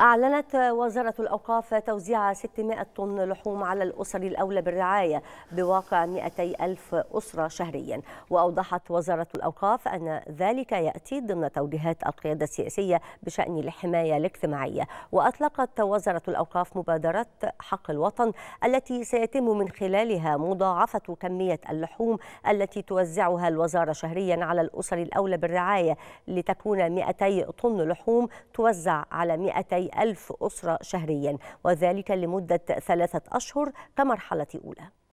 أعلنت وزارة الأوقاف توزيع 600 طن لحوم على الأسر الأولى بالرعاية بواقع 200 ألف أسرة شهريا وأوضحت وزارة الأوقاف أن ذلك يأتي ضمن توجيهات القيادة السياسية بشأن الحماية الاجتماعية وأطلقت وزارة الأوقاف مبادرة حق الوطن التي سيتم من خلالها مضاعفة كمية اللحوم التي توزعها الوزارة شهريا على الأسر الأولى بالرعاية لتكون 200 طن لحوم توزع على 200 حوالي ألف أسرة شهريا وذلك لمدة ثلاثة أشهر كمرحلة أولى